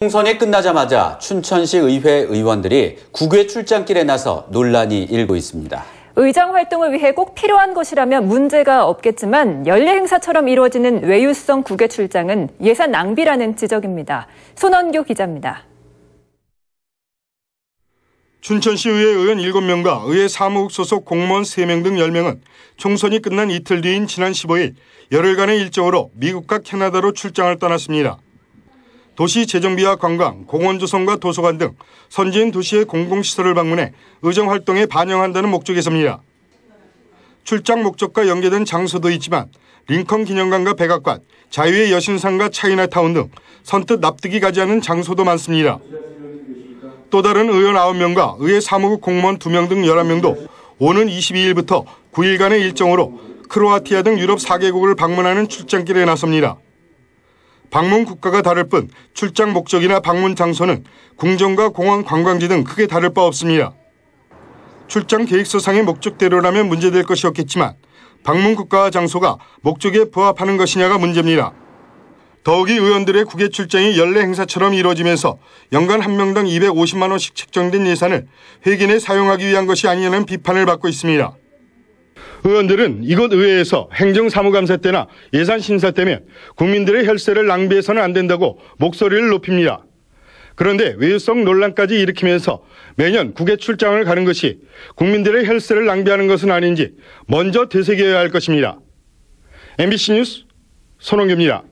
총선이 끝나자마자 춘천시 의회 의원들이 국외 출장길에 나서 논란이 일고 있습니다. 의정 활동을 위해 꼭 필요한 것이라면 문제가 없겠지만 연례 행사처럼 이루어지는 외유성 국외 출장은 예산 낭비라는 지적입니다. 손원교 기자입니다. 춘천시의회 의원 7명과 의회 사무국 소속 공무원 3명 등 10명은 총선이 끝난 이틀 뒤인 지난 15일 열흘간의 일정으로 미국과 캐나다로 출장을 떠났습니다. 도시 재정비와 관광, 공원 조성과 도서관 등 선진 도시의 공공시설을 방문해 의정 활동에 반영한다는 목적에서입니다. 출장 목적과 연계된 장소도 있지만 링컨 기념관과 백악관, 자유의 여신상과 차이나타운 등 선뜻 납득이 가지 않는 장소도 많습니다. 또 다른 의원 9명과 의회 사무국 공무원 2명 등 11명도 오는 22일부터 9일간의 일정으로 크로아티아 등 유럽 4개국을 방문하는 출장길에 나섭니다. 방문 국가가 다를 뿐 출장 목적이나 방문 장소는 궁정과공항 관광지 등 크게 다를 바 없습니다. 출장 계획서상의 목적대로라면 문제될 것이 없겠지만 방문 국가와 장소가 목적에 부합하는 것이냐가 문제입니다. 더욱이 의원들의 국외 출장이 연례 행사처럼 이루어지면서 연간 한 명당 250만 원씩 책정된 예산을 회계에 사용하기 위한 것이 아니냐는 비판을 받고 있습니다. 의원들은 이곳 의회에서 행정사무감사 때나 예산심사 때면 국민들의 혈세를 낭비해서는 안 된다고 목소리를 높입니다. 그런데 외유성 논란까지 일으키면서 매년 국외 출장을 가는 것이 국민들의 혈세를 낭비하는 것은 아닌지 먼저 되새겨야 할 것입니다. MBC 뉴스 손홍규입니다.